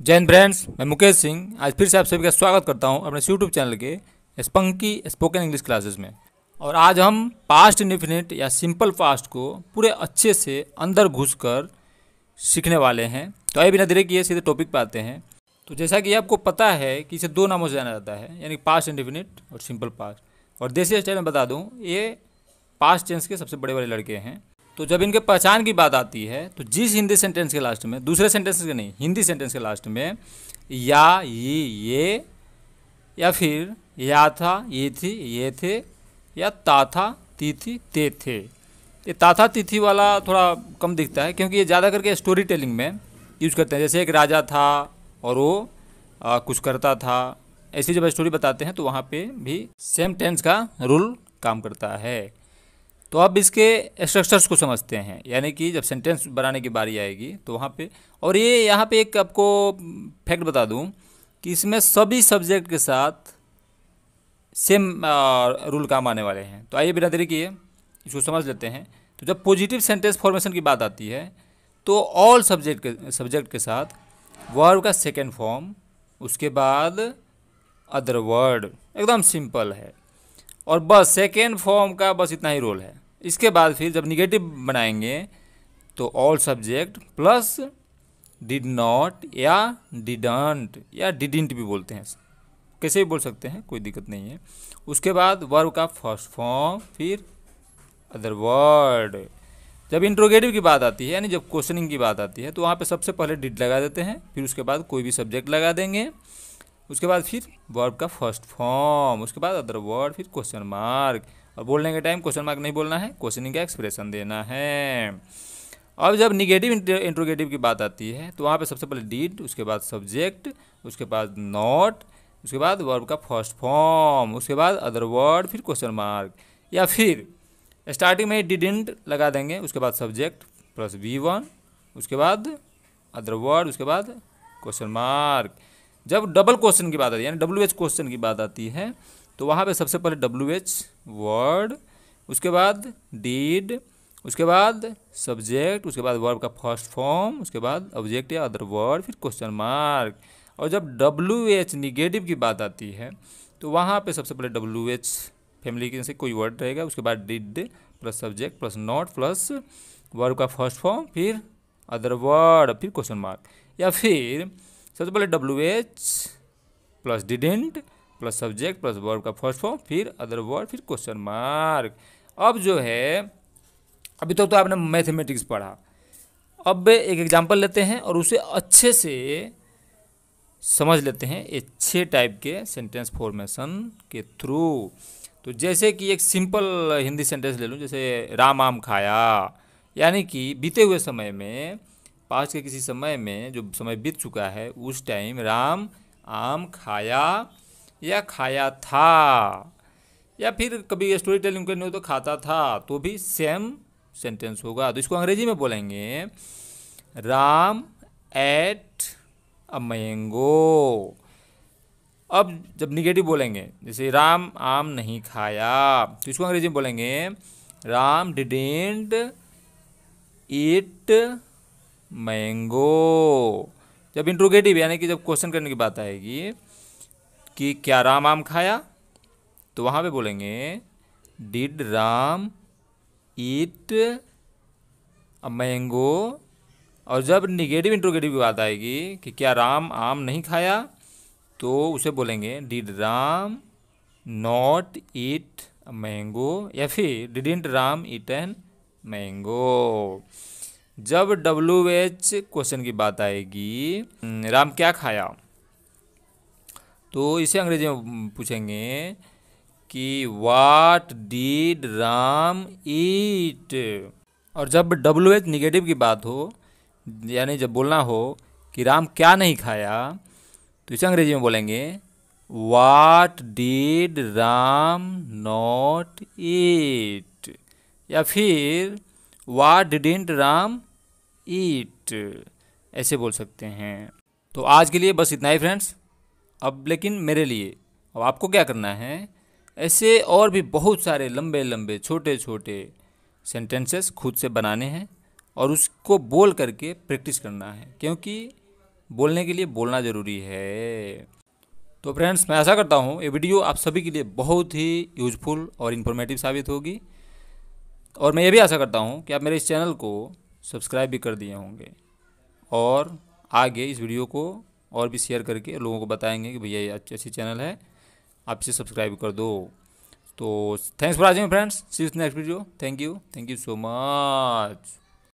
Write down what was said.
Jain brands मैं मुकेश सिंह आज फिर से आप सभी का स्वागत करता हूं अपने यूट्यूब चैनल के स्पंकी स्पोकन इंग्लिश क्लासेस में और आज हम पास्ट इंडिफिनिट या सिंपल पास्ट को पूरे अच्छे से अंदर घुस कर सीखने वाले हैं तो आइए बिना देरी किए सीधे टॉपिक पर आते हैं तो जैसा कि आपको पता है कि इसे दो नामों से जाना जाता है यानी पास्ट इंडिफिनिट और सिंपल पास्ट और देसी स्टाइल में बता दूँ ये पास्ट टेंस के सबसे बड़े बड़े लड़के हैं तो जब इनके पहचान की बात आती है तो जिस हिंदी सेंटेंस के लास्ट में दूसरे सेंटेंस के नहीं हिंदी सेंटेंस के लास्ट में या ये ये या फिर या था ये थी ये थे या ता था ती थी ते थे ये ताथा तिथि वाला थोड़ा कम दिखता है क्योंकि ये ज़्यादा करके स्टोरी टेलिंग में यूज़ करते हैं जैसे एक राजा था और वो आ, कुछ करता था ऐसी जब स्टोरी बताते हैं तो वहाँ पे भी सेम टेंस का रूल काम करता है तो अब इसके स्ट्रक्चर्स को समझते हैं यानी कि जब सेंटेंस बनाने की बारी आएगी तो वहाँ पे और ये यहाँ पे एक आपको फैक्ट बता दूँ कि इसमें सभी सब्जेक्ट के साथ सेम रूल काम आने वाले हैं तो आइए बिना देरी किए इसको समझ लेते हैं तो जब पॉजिटिव सेंटेंस फॉर्मेशन की बात आती है तो ऑल सब्जेक्ट के सब्जेक्ट के साथ वर्ब का सेकेंड फॉर्म उसके बाद अदर वर्ड एकदम सिंपल है और बस सेकेंड फॉर्म का बस इतना ही रोल है इसके बाद फिर जब निगेटिव बनाएंगे तो all subject plus did not या डिडंट या डिडिंट भी बोलते हैं कैसे भी बोल सकते हैं कोई दिक्कत नहीं है उसके बाद वर्ब का फर्स्ट फॉर्म फिर अदर वर्ड जब इंट्रोगेटिव की बात आती है यानी जब क्वेश्चनिंग की बात आती है तो वहाँ पे सबसे पहले डिड लगा देते हैं फिर उसके बाद कोई भी सब्जेक्ट लगा देंगे उसके बाद फिर वर्ब का फर्स्ट फॉर्म उसके बाद अदर वर्ड फिर क्वेश्चन मार्क और बोलने के टाइम क्वेश्चन मार्क नहीं बोलना है क्वेश्चनिंग का एक्सप्रेशन देना है अब जब निगेटिव इंट्रोगेटिव की बात आती है तो वहाँ पर सबसे पहले डीड उसके बाद सब्जेक्ट उसके बाद नॉट उसके बाद वर्ब का फर्स्ट फॉर्म उसके बाद अदर वर्ड फिर क्वेश्चन मार्क या फिर स्टार्टिंग में डिडेंट लगा देंगे उसके बाद सब्जेक्ट प्लस वी वन उसके बाद अदर वर्ड उसके बाद क्वेश्चन मार्क जब डबल क्वेश्चन की बात आती है यानी डब्ल्यू एच क्वेश्चन की बात आती है तो वहाँ पे सबसे पहले डब्ल्यू एच वर्ड उसके बाद डीड उसके बाद सब्जेक्ट उसके बाद वर्ब का फर्स्ट फॉर्म उसके बाद ऑब्जेक्ट या अदर वर्ड फिर क्वेश्चन मार्क और जब डब्ल्यू एच निगेटिव की बात आती है तो वहाँ पे सबसे पहले डब्ल्यू एच फैमिली के से कोई वर्ड रहेगा उसके बाद did plus subject plus not plus verb का फर्स्ट फॉर्म फिर अदर वर्ड फिर क्वेश्चन मार्क या फिर सबसे पहले W H plus didn't plus subject plus verb का फर्स्ट फॉर्म फिर अदर वर्ड फिर क्वेश्चन मार्क अब जो है अभी तक तो, तो आपने मैथमेटिक्स पढ़ा अब एक एग्जाम्पल लेते हैं और उसे अच्छे से समझ लेते हैं ये छः टाइप के सेंटेंस फॉर्मेशन के थ्रू तो जैसे कि एक सिंपल हिंदी सेंटेंस ले लूँ जैसे राम आम खाया यानी कि बीते हुए समय में पास के किसी समय में जो समय बीत चुका है उस टाइम राम आम खाया या खाया था या फिर कभी स्टोरी टेलिंग करनी हो तो खाता था तो भी सेम सेंटेंस होगा तो इसको अंग्रेजी में बोलेंगे राम एट अ मैंगो अब जब निगेटिव बोलेंगे जैसे राम आम नहीं खाया तो इसको अंग्रेजी में बोलेंगे राम डिडेंट ईट मैंगो जब इंट्रोगेटिव यानी कि जब क्वेश्चन करने की बात आएगी कि क्या राम आम खाया तो वहाँ पे बोलेंगे डिड राम ईट मैंगो और जब निगेटिव इंट्रोगेटिव की बात आएगी कि क्या राम आम नहीं खाया तो उसे बोलेंगे did Ram not eat mango या फिर didn't Ram eat an mango जब डब्ल्यू एच क्वेश्चन की बात आएगी hmm, राम क्या खाया तो इसे अंग्रेजी में पूछेंगे कि वाट डीड राम ईट और जब डब्ल्यू एच निगेटिव की बात हो यानी जब बोलना हो कि राम क्या नहीं खाया तो इसे अंग्रेजी में बोलेंगे what did Ram not eat या फिर वाट डिडेंट राम ईट ऐसे बोल सकते हैं तो आज के लिए बस इतना ही फ्रेंड्स अब लेकिन मेरे लिए अब आपको क्या करना है ऐसे और भी बहुत सारे लंबे लंबे छोटे छोटे सेंटेंसेस खुद से बनाने हैं और उसको बोल करके प्रैक्टिस करना है क्योंकि बोलने के लिए बोलना ज़रूरी है तो फ्रेंड्स मैं आशा करता हूँ ये वीडियो आप सभी के लिए बहुत ही यूजफुल और इन्फॉर्मेटिव साबित होगी और मैं ये भी आशा करता हूँ कि आप मेरे इस चैनल को सब्सक्राइब भी कर दिए होंगे और आगे इस वीडियो को और भी शेयर करके लोगों को बताएंगे कि भैया ये अच्छी अच्छी चैनल है आप इसे सब्सक्राइब कर दो तो thanks for watching friends see next video thank you thank you so much